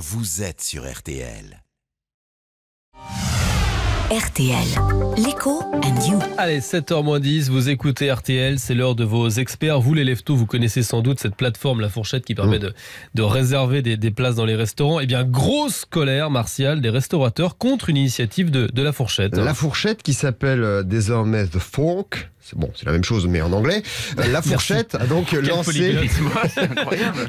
vous êtes sur RTL. RTL. L'écho and you. Allez, 7h moins 10, vous écoutez RTL, c'est l'heure de vos experts. Vous, les leftos, vous connaissez sans doute cette plateforme, la fourchette, qui permet mm. de, de réserver des, places dans les restaurants. Eh bien, grosse colère martiale des restaurateurs contre une initiative de, de la fourchette. La fourchette qui s'appelle euh, désormais The Fork c'est bon, c'est la même chose, mais en anglais. Euh, la fourchette a donc lancé... lancé. incroyable.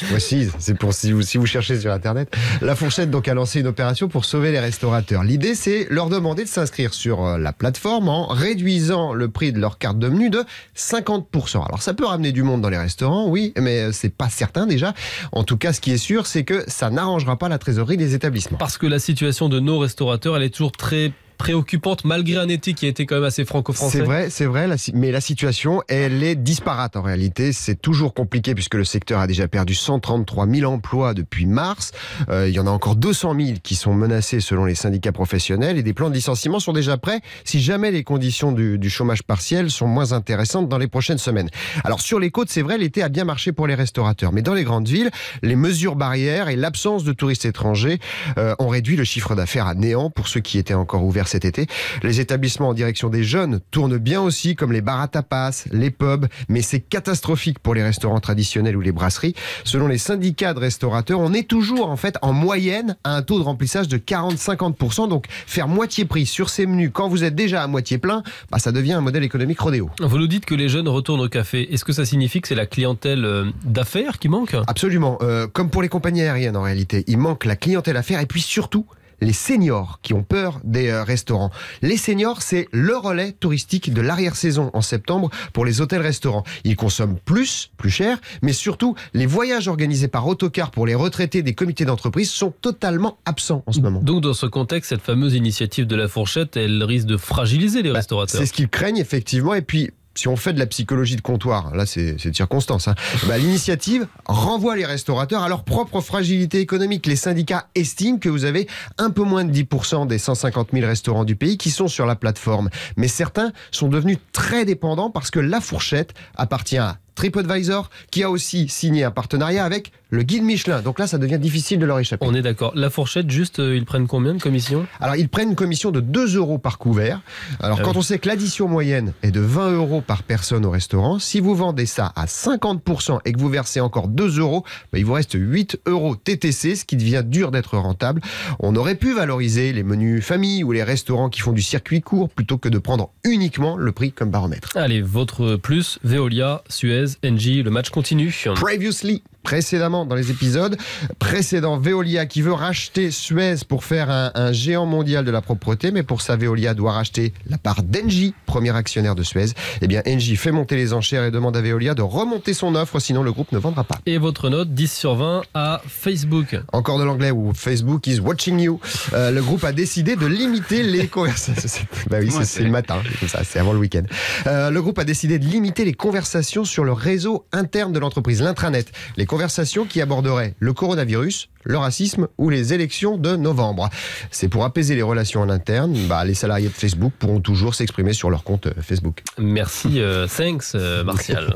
Je précise, c'est pour si vous, si vous cherchez sur Internet. La fourchette donc a lancé une opération pour sauver les restaurateurs. L'idée, c'est leur demander de s'inscrire sur euh, la plateforme en réduisant le prix de leur carte de menu de 50%. Alors, ça peut ramener du monde dans les restaurants, oui, mais euh, c'est pas certain déjà. En tout cas, ce qui est sûr, c'est que ça n'arrangera pas la trésorerie des établissements. Parce que la situation de nos restaurateurs, elle est toujours très préoccupante malgré un été qui a été quand même assez franco-français. C'est vrai, c'est vrai, mais la situation, elle est disparate en réalité. C'est toujours compliqué puisque le secteur a déjà perdu 133 000 emplois depuis mars. Euh, il y en a encore 200 000 qui sont menacés selon les syndicats professionnels et des plans de licenciement sont déjà prêts si jamais les conditions du, chômage partiel sont moins intéressantes dans les prochaines semaines. Alors sur les côtes, c'est vrai, l'été a bien marché pour les restaurateurs, mais dans les grandes villes, les mesures barrières et l'absence de touristes étrangers euh, ont réduit le chiffre d'affaires à néant pour ceux qui étaient encore ouverts cet été. Les établissements en direction des jeunes tournent bien aussi, comme les bars à tapas, les pubs, mais c'est catastrophique pour les restaurants traditionnels ou les brasseries. Selon les syndicats de restaurateurs, on est toujours en fait en moyenne à un taux de remplissage de 40-50%. Donc faire moitié prix sur ces menus quand vous êtes déjà à moitié plein, bah, ça devient un modèle économique rodéo. Vous nous dites que les jeunes retournent au café. Est-ce que ça signifie que c'est la clientèle euh, d'affaires qui manque Absolument. Euh, comme pour les compagnies aériennes en réalité, il manque la clientèle d'affaires et puis surtout les seniors qui ont peur des euh, restaurants. Les seniors, c'est le relais touristique de l'arrière-saison en septembre pour les hôtels-restaurants. Ils consomment plus, plus cher, mais surtout, les voyages organisés par autocar pour les retraités des comités d'entreprise sont totalement absents en ce moment. Donc, dans ce contexte, cette fameuse initiative de la fourchette, elle risque de fragiliser les bah, restaurateurs. C'est ce qu'ils craignent, effectivement. Et puis, si on fait de la psychologie de comptoir, là c'est de circonstance, hein, bah, l'initiative renvoie les restaurateurs à leur propre fragilité économique. Les syndicats estiment que vous avez un peu moins de 10% des 150 000 restaurants du pays qui sont sur la plateforme. Mais certains sont devenus très dépendants parce que la fourchette appartient à TripAdvisor, qui a aussi signé un partenariat avec le guide Michelin. Donc là, ça devient difficile de leur échapper. On est d'accord. La fourchette, juste, euh, ils prennent combien de commission Alors, ils prennent une commission de 2 euros par couvert. Alors, ah quand on sait que l'addition moyenne est de 20 euros par personne au restaurant, si vous vendez ça à 50% et que vous versez encore 2 euros, bah, il vous reste 8 euros TTC, ce qui devient dur d'être rentable. On aurait pu valoriser les menus famille ou les restaurants qui font du circuit court plutôt que de prendre uniquement le prix comme baromètre. Allez, votre plus, Veolia, Suez. NG le match continue. Previously précédemment dans les épisodes précédents, Veolia qui veut racheter Suez pour faire un, géant mondial de la propreté, mais pour ça, Veolia doit racheter la part d'Engie, premier actionnaire de Suez. Eh bien, Engie fait monter les enchères et demande à Veolia de remonter son offre, sinon le groupe ne vendra pas. Et votre note 10 sur 20 à Facebook. Encore de l'anglais où Facebook is watching you. Euh, le groupe a décidé de limiter les conversations. bah oui, c'est le matin, hein, c'est avant le week-end. Euh, le groupe a décidé de limiter les conversations sur le réseau interne de l'entreprise, l'intranet. Les conversation qui aborderait le coronavirus, le racisme ou les élections de novembre. C'est pour apaiser les relations en interne, bah, les salariés de Facebook pourront toujours s'exprimer sur leur compte euh, Facebook. Merci, euh, thanks euh, Martial.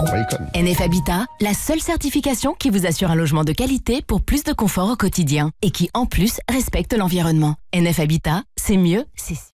NF Habitat, la seule certification qui vous assure un logement de qualité pour plus de confort au quotidien et qui en plus respecte l'environnement. NF Habitat, c'est mieux, c'est